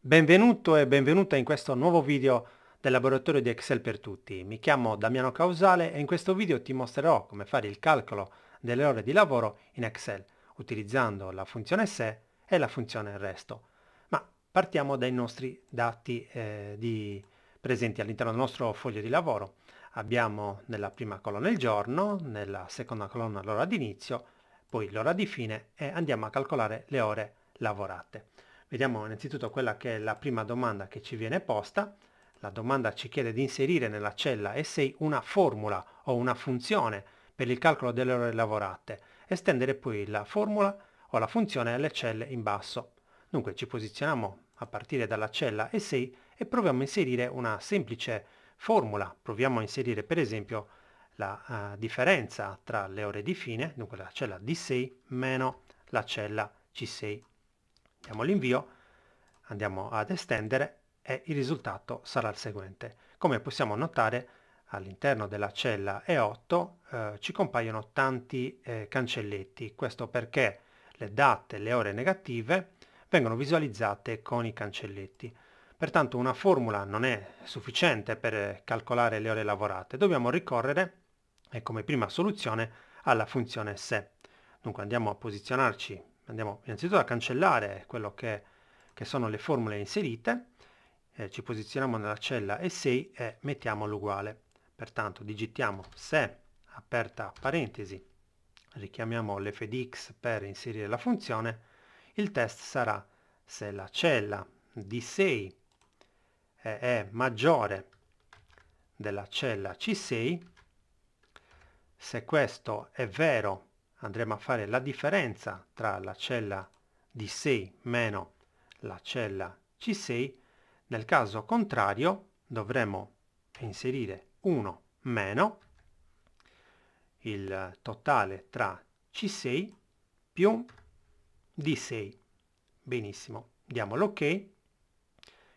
Benvenuto e benvenuta in questo nuovo video del laboratorio di Excel per tutti. Mi chiamo Damiano Causale e in questo video ti mostrerò come fare il calcolo delle ore di lavoro in Excel utilizzando la funzione se e la funzione resto. Ma partiamo dai nostri dati eh, di, presenti all'interno del nostro foglio di lavoro. Abbiamo nella prima colonna il giorno, nella seconda colonna l'ora d'inizio, poi l'ora di fine e andiamo a calcolare le ore lavorate. Vediamo innanzitutto quella che è la prima domanda che ci viene posta. La domanda ci chiede di inserire nella cella E6 una formula o una funzione per il calcolo delle ore lavorate, estendere poi la formula o la funzione alle celle in basso. Dunque ci posizioniamo a partire dalla cella E6 e proviamo a inserire una semplice formula. Proviamo a inserire per esempio la uh, differenza tra le ore di fine, dunque la cella D6 meno la cella C6. Mettiamo l'invio, andiamo ad estendere e il risultato sarà il seguente. Come possiamo notare all'interno della cella E8 eh, ci compaiono tanti eh, cancelletti, questo perché le date, le ore negative vengono visualizzate con i cancelletti. Pertanto una formula non è sufficiente per calcolare le ore lavorate, dobbiamo ricorrere e come prima soluzione alla funzione se. Dunque andiamo a posizionarci andiamo innanzitutto a cancellare quello che, che sono le formule inserite, eh, ci posizioniamo nella cella E6 e mettiamo l'uguale. Pertanto digitiamo se, aperta parentesi, richiamiamo l'fdx per inserire la funzione, il test sarà se la cella di 6 è, è maggiore della cella C6, se questo è vero andremo a fare la differenza tra la cella D6 meno la cella C6, nel caso contrario dovremo inserire 1 meno il totale tra C6 più D6. Benissimo, diamo l'ok,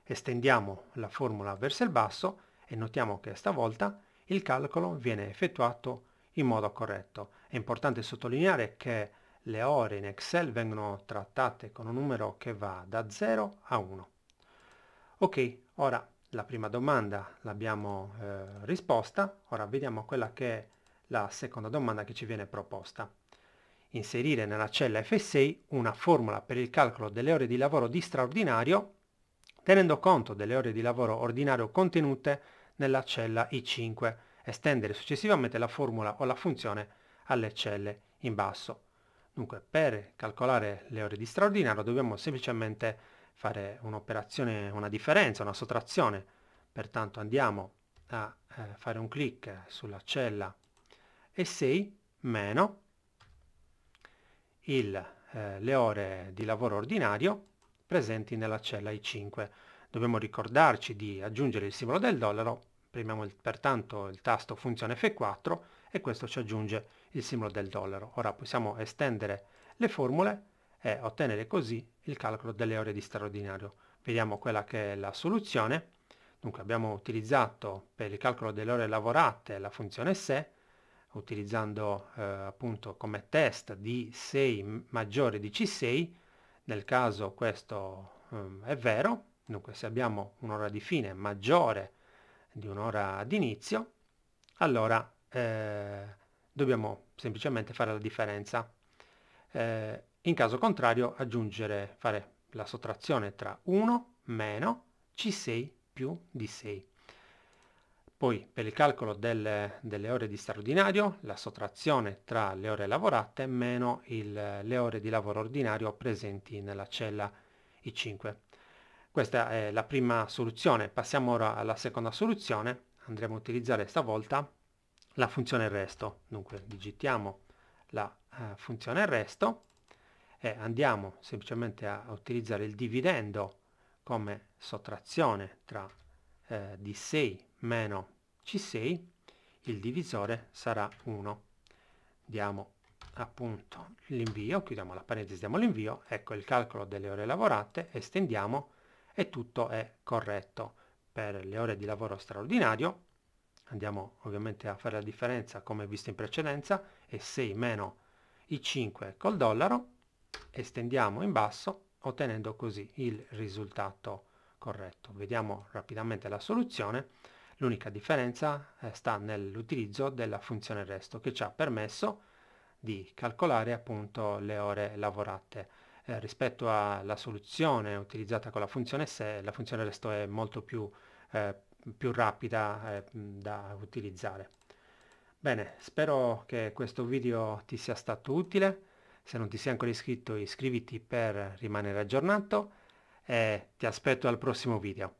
estendiamo la formula verso il basso e notiamo che stavolta il calcolo viene effettuato in modo corretto. È importante sottolineare che le ore in Excel vengono trattate con un numero che va da 0 a 1. Ok, ora la prima domanda l'abbiamo eh, risposta, ora vediamo quella che è la seconda domanda che ci viene proposta. Inserire nella cella F6 una formula per il calcolo delle ore di lavoro di straordinario tenendo conto delle ore di lavoro ordinario contenute nella cella I5 estendere successivamente la formula o la funzione alle celle in basso. Dunque per calcolare le ore di straordinario dobbiamo semplicemente fare un'operazione, una differenza, una sottrazione. Pertanto andiamo a eh, fare un clic sulla cella E6 meno il, eh, le ore di lavoro ordinario presenti nella cella I5. Dobbiamo ricordarci di aggiungere il simbolo del dollaro Premiamo il, pertanto il tasto funzione F4 e questo ci aggiunge il simbolo del dollaro. Ora possiamo estendere le formule e ottenere così il calcolo delle ore di straordinario. Vediamo quella che è la soluzione. Dunque abbiamo utilizzato per il calcolo delle ore lavorate la funzione SE, utilizzando eh, appunto come test d 6 maggiore di C6, nel caso questo eh, è vero, dunque se abbiamo un'ora di fine maggiore di un'ora d'inizio, allora eh, dobbiamo semplicemente fare la differenza. Eh, in caso contrario aggiungere, fare la sottrazione tra 1 meno C6 più D6. Poi per il calcolo del, delle ore di straordinario, la sottrazione tra le ore lavorate meno il, le ore di lavoro ordinario presenti nella cella I5. Questa è la prima soluzione. Passiamo ora alla seconda soluzione. Andremo a utilizzare stavolta la funzione resto. Dunque digitiamo la eh, funzione resto e andiamo semplicemente a, a utilizzare il dividendo come sottrazione tra eh, D6 meno C6. Il divisore sarà 1. Diamo appunto l'invio, chiudiamo la parentesi, diamo l'invio, ecco il calcolo delle ore lavorate, estendiamo e tutto è corretto per le ore di lavoro straordinario andiamo ovviamente a fare la differenza come visto in precedenza e 6 meno i 5 col dollaro estendiamo in basso ottenendo così il risultato corretto vediamo rapidamente la soluzione l'unica differenza eh, sta nell'utilizzo della funzione resto che ci ha permesso di calcolare appunto le ore lavorate eh, rispetto alla soluzione utilizzata con la funzione se, la funzione resto è molto più, eh, più rapida eh, da utilizzare. Bene, spero che questo video ti sia stato utile, se non ti sei ancora iscritto iscriviti per rimanere aggiornato e ti aspetto al prossimo video.